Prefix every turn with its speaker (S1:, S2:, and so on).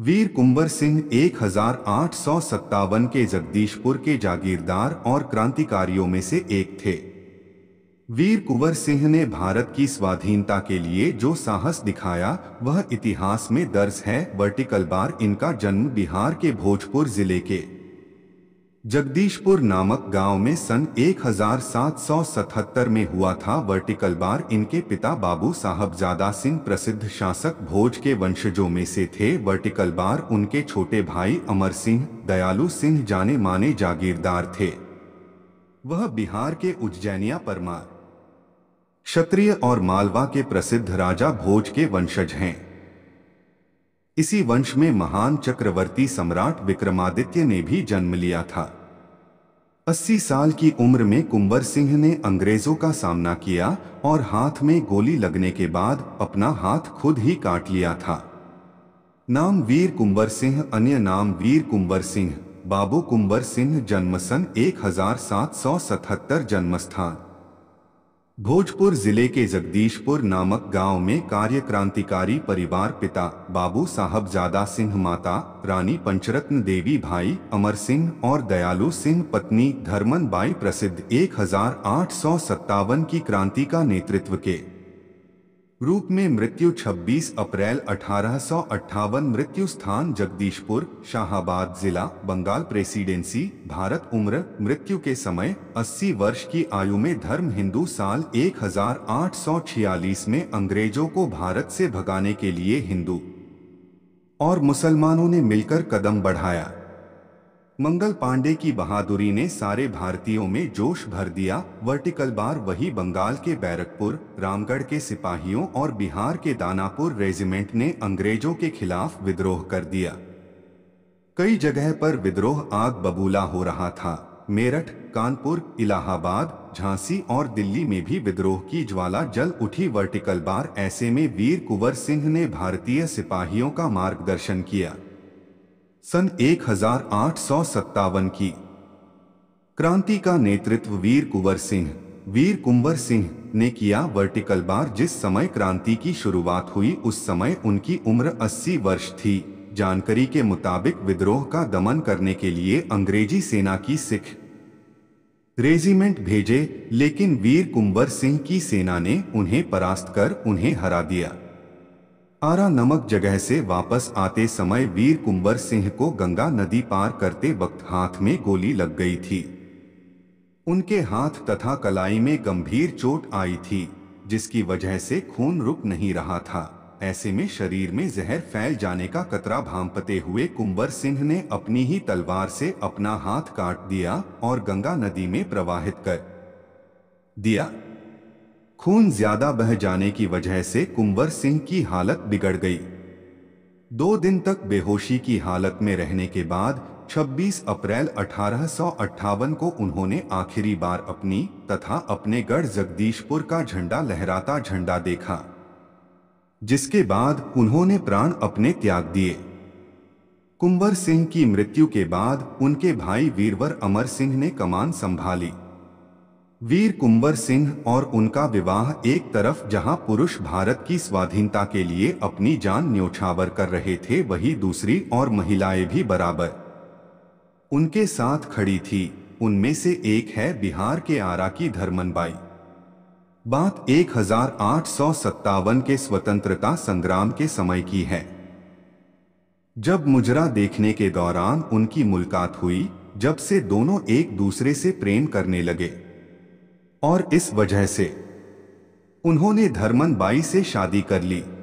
S1: वीर कुंवर सिंह एक हजार के जगदीशपुर के जागीरदार और क्रांतिकारियों में से एक थे वीर कुंवर सिंह ने भारत की स्वाधीनता के लिए जो साहस दिखाया वह इतिहास में दर्ज है वर्टिकल बार इनका जन्म बिहार के भोजपुर जिले के जगदीशपुर नामक गांव में सन 1777 में हुआ था वर्टिकल बार इनके पिता बाबू साहबजादा सिंह प्रसिद्ध शासक भोज के वंशजों में से थे वर्टिकल बार उनके छोटे भाई अमर सिंह दयालु सिंह जाने माने जागीरदार थे वह बिहार के उज्जैनिया परमार क्षत्रिय और मालवा के प्रसिद्ध राजा भोज के वंशज हैं इसी वंश में महान चक्रवर्ती सम्राट विक्रमादित्य ने भी जन्म लिया था 80 साल की उम्र में कुंवर सिंह ने अंग्रेजों का सामना किया और हाथ में गोली लगने के बाद अपना हाथ खुद ही काट लिया था नाम वीर कुंवर सिंह अन्य नाम वीर कुंवर सिंह बाबू कुंवर सिंह जन्म सन 1777 जन्मस्थान भोजपुर जिले के जगदीशपुर नामक गांव में कार्य क्रांतिकारी परिवार पिता बाबू साहब जादा सिंह माता रानी पंचरत्न देवी भाई अमर सिंह और दयालु सिंह पत्नी धर्मन बाई प्रसिद्ध एक की क्रांति का नेतृत्व के रूप में मृत्यु 26 अप्रैल अठारह मृत्यु स्थान जगदीशपुर शाहबाद जिला बंगाल प्रेसिडेंसी भारत उम्र मृत्यु के समय 80 वर्ष की आयु में धर्म हिंदू साल 1846 में अंग्रेजों को भारत से भगाने के लिए हिंदू और मुसलमानों ने मिलकर कदम बढ़ाया मंगल पांडे की बहादुरी ने सारे भारतीयों में जोश भर दिया वर्टिकल बार वही बंगाल के बैरकपुर रामगढ़ के सिपाहियों और बिहार के दानापुर रेजिमेंट ने अंग्रेजों के खिलाफ विद्रोह कर दिया कई जगह पर विद्रोह आग बबूला हो रहा था मेरठ कानपुर इलाहाबाद झांसी और दिल्ली में भी विद्रोह की ज्वाला जल उठी वर्टिकल बार ऐसे में वीर कुंवर सिंह ने भारतीय सिपाहियों का मार्गदर्शन किया सन एक की क्रांति का नेतृत्व वीर कुंवर सिंह वीर कुंवर सिंह ने किया वर्टिकल बार जिस समय क्रांति की शुरुआत हुई उस समय उनकी उम्र 80 वर्ष थी जानकारी के मुताबिक विद्रोह का दमन करने के लिए अंग्रेजी सेना की सिख रेजिमेंट भेजे लेकिन वीर कुंवर सिंह की सेना ने उन्हें परास्त कर उन्हें हरा दिया आरा नमक जगह से वापस आते समय वीर कुंवर सिंह को गंगा नदी पार करते वक्त हाथ में गोली लग गई थी उनके हाथ तथा कलाई में गंभीर चोट आई थी जिसकी वजह से खून रुक नहीं रहा था ऐसे में शरीर में जहर फैल जाने का खतरा भांपते हुए कुंवर सिंह ने अपनी ही तलवार से अपना हाथ काट दिया और गंगा नदी में प्रवाहित कर दिया खून ज्यादा बह जाने की वजह से कुंवर सिंह की हालत बिगड़ गई दो दिन तक बेहोशी की हालत में रहने के बाद 26 अप्रैल अठारह को उन्होंने आखिरी बार अपनी तथा अपने गढ़ जगदीशपुर का झंडा लहराता झंडा देखा जिसके बाद उन्होंने प्राण अपने त्याग दिए कुंवर सिंह की मृत्यु के बाद उनके भाई वीरवर अमर सिंह ने कमान संभाली वीर कुंवर सिंह और उनका विवाह एक तरफ जहां पुरुष भारत की स्वाधीनता के लिए अपनी जान न्योछावर कर रहे थे वही दूसरी और महिलाएं भी बराबर उनके साथ खड़ी थी उनमें से एक है बिहार के आरा की धर्मनबाई बात एक के स्वतंत्रता संग्राम के समय की है जब मुजरा देखने के दौरान उनकी मुलाकात हुई जब से दोनों एक दूसरे से प्रेम करने लगे और इस वजह से उन्होंने धर्मन बाई से शादी कर ली